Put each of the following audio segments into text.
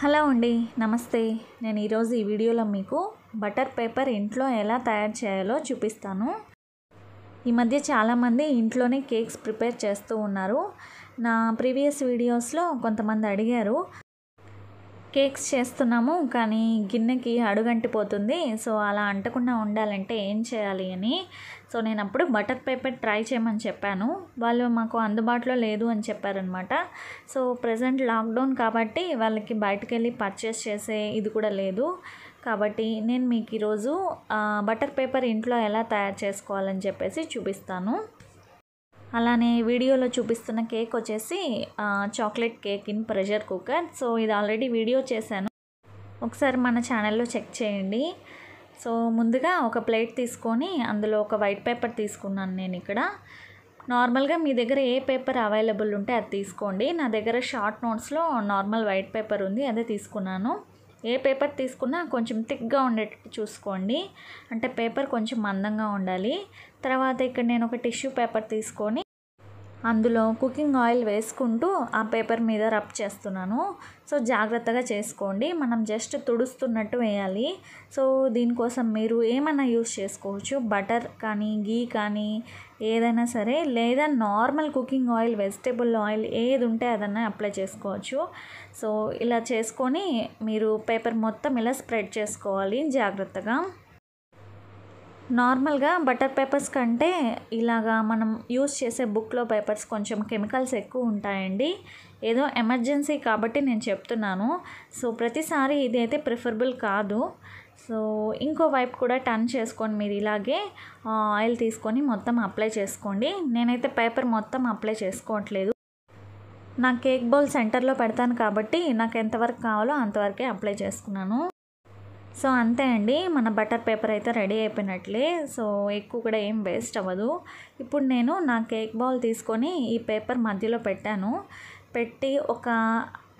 hello అండి నమస్తే నేను ఈరోజు ఈ వీడియోలో మీకు బటర్ పేపర్ ఇంట్లో ఎలా తయారు చేయాలో చూపిస్తాను ఈ మధ్య చాలామంది ఇంట్లోనే కేక్స్ ప్రిపేర్ చేస్తూ ఉన్నారు నా ప్రీవియస్ వీడియోస్లో కొంతమంది అడిగారు కేక్స్ చేస్తున్నాము కానీ గిన్నెకి అడుగంటిపోతుంది సో అలా అంటకుండా ఉండాలంటే ఏం చేయాలి అని సో నేను అప్పుడు బటర్ పేపర్ ట్రై చేయమని చెప్పాను వాళ్ళు మాకు అందుబాటులో లేదు అని చెప్పారనమాట సో ప్రజెంట్ లాక్డౌన్ కాబట్టి వాళ్ళకి బయటకు వెళ్ళి పర్చేస్ చేసే ఇది కూడా లేదు కాబట్టి నేను మీకు ఈరోజు బటర్ పేపర్ ఇంట్లో ఎలా తయారు చేసుకోవాలని చెప్పేసి చూపిస్తాను అలానే వీడియోలో చూపిస్తున్న కేక్ వచ్చేసి chocolate cake in pressure cooker so ఇది ఆల్రెడీ వీడియో చేశాను ఒకసారి మన ఛానల్లో చెక్ చేయండి సో ముందుగా ఒక ప్లేట్ తీసుకొని అందులో ఒక వైట్ పేపర్ తీసుకున్నాను నేను ఇక్కడ నార్మల్గా మీ దగ్గర ఏ పేపర్ అవైలబుల్ ఉంటే అది తీసుకోండి నా దగ్గర షార్ట్ నోట్స్లో నార్మల్ వైట్ పేపర్ ఉంది అదే తీసుకున్నాను ఏ పేపర్ తీసుకున్నా కొంచెం థిక్గా ఉండేటట్టు చూసుకోండి అంటే పేపర్ కొంచెం మందంగా ఉండాలి తర్వాత ఇక్కడ నేను ఒక టిష్యూ పేపర్ తీసుకొని అందులో కుకింగ్ ఆయిల్ వేసుకుంటూ ఆ పేపర్ మీద రబ్ చేస్తున్నాను సో జాగ్రత్తగా చేసుకోండి మనం జస్ట్ తుడుస్తున్నట్టు వేయాలి సో దీనికోసం మీరు ఏమైనా యూస్ చేసుకోవచ్చు బటర్ కానీ గీ కానీ ఏదైనా సరే లేదా normal cooking oil vegetable oil ఏది ఉంటే అదన్నా అప్లై చేసుకోవచ్చు సో ఇలా చేసుకొని మీరు పేపర్ మొత్తం ఇలా స్ప్రెడ్ చేసుకోవాలి జాగ్రత్తగా నార్మల్గా బటర్ పేపర్స్ కంటే ఇలాగా మనం యూస్ చేసే బుక్లో పేపర్స్ కొంచెం కెమికల్స్ ఎక్కువ ఉంటాయండి ఏదో ఎమర్జెన్సీ కాబట్టి నేను చెప్తున్నాను సో ప్రతిసారి ఇది అయితే ప్రిఫరబుల్ కాదు సో ఇంకో వైపు కూడా టర్న్ చేసుకొని మీరు ఇలాగే ఆయిల్ తీసుకొని మొత్తం అప్లై చేసుకోండి నేనైతే పేపర్ మొత్తం అప్లై చేసుకోవట్లేదు నా కేక్ బౌల్ సెంటర్లో పెడతాను కాబట్టి నాకు ఎంతవరకు కావాలో అంతవరకే అప్లై చేసుకున్నాను సో అంతే అండి మన బటర్ పేపర్ అయితే రెడీ అయిపోయినట్లే సో ఎక్కువ కూడా ఏం వేస్ట్ అవ్వదు ఇప్పుడు నేను నా కేక్ బాల్ తీసుకొని ఈ పేపర్ మధ్యలో పెట్టాను పెట్టి ఒక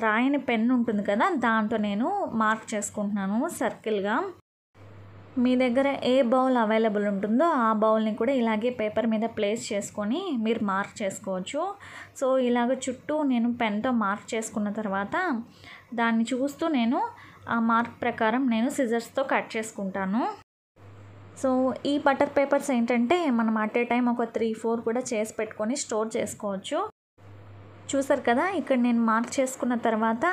రాయని పెన్ ఉంటుంది కదా దాంతో నేను మార్క్ చేసుకుంటున్నాను సర్కిల్గా మీ దగ్గర ఏ బౌల్ అవైలబుల్ ఉంటుందో ఆ బౌల్ని కూడా ఇలాగే పేపర్ మీద ప్లేస్ చేసుకొని మీరు మార్క్ చేసుకోవచ్చు సో ఇలాగ చుట్టూ నేను పెన్తో మార్క్ చేసుకున్న తర్వాత దాన్ని చూస్తూ నేను ఆ మార్క్ ప్రకారం నేను సిజర్స్తో కట్ చేసుకుంటాను సో ఈ బటర్ పేపర్స్ ఏంటంటే మనం అట్ ఏ టైం ఒక త్రీ ఫోర్ కూడా చేసి పెట్టుకొని స్టోర్ చేసుకోవచ్చు చూసారు కదా ఇక్కడ నేను మార్క్ చేసుకున్న తర్వాత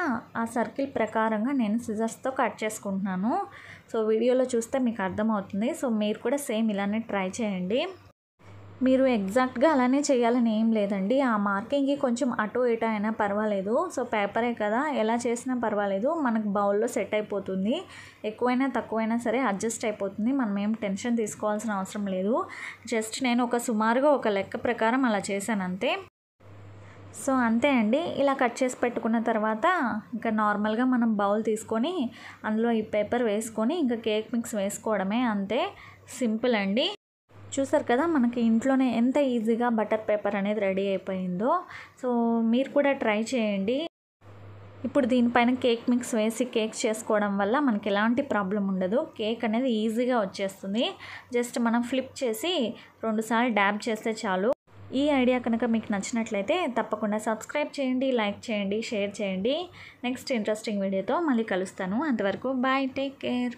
ఆ సర్కిల్ ప్రకారంగా నేను సిజర్స్తో కట్ చేసుకుంటున్నాను సో వీడియోలో చూస్తే మీకు అర్థమవుతుంది సో మీరు కూడా సేమ్ ఇలానే ట్రై చేయండి మీరు ఎగ్జాక్ట్గా అలానే చేయాలని ఏం లేదండి ఆ మార్కింగ్కి కొంచెం అటు ఇటు అయినా పర్వాలేదు సో పేపరే కదా ఎలా చేసినా పర్వాలేదు మనకు బౌల్లో సెట్ అయిపోతుంది ఎక్కువైనా తక్కువైనా సరే అడ్జస్ట్ అయిపోతుంది మనం ఏం టెన్షన్ తీసుకోవాల్సిన అవసరం లేదు జస్ట్ నేను ఒక సుమారుగా ఒక లెక్క ప్రకారం అలా చేశాను అంతే సో అంతే అండి ఇలా కట్ చేసి పెట్టుకున్న తర్వాత ఇంకా నార్మల్గా మనం బౌల్ తీసుకొని అందులో ఈ పేపర్ వేసుకొని ఇంకా కేక్ మిక్స్ వేసుకోవడమే అంతే సింపుల్ అండి చూసారు కదా మనకి ఇంట్లోనే ఎంత ఈజీగా బటర్ పేపర్ అనేది రెడీ అయిపోయిందో సో మీరు కూడా ట్రై చేయండి ఇప్పుడు దీనిపైన కేక్ మిక్స్ వేసి కేక్ చేసుకోవడం వల్ల మనకి ఎలాంటి ప్రాబ్లం ఉండదు కేక్ అనేది ఈజీగా వచ్చేస్తుంది జస్ట్ మనం ఫ్లిప్ చేసి రెండుసార్లు డ్యాబ్ చేస్తే చాలు ఈ ఐడియా కనుక మీకు నచ్చినట్లయితే తప్పకుండా సబ్స్క్రైబ్ చేయండి లైక్ చేయండి షేర్ చేయండి నెక్స్ట్ ఇంట్రెస్టింగ్ వీడియోతో మళ్ళీ కలుస్తాను అంతవరకు బాయ్ టేక్ కేర్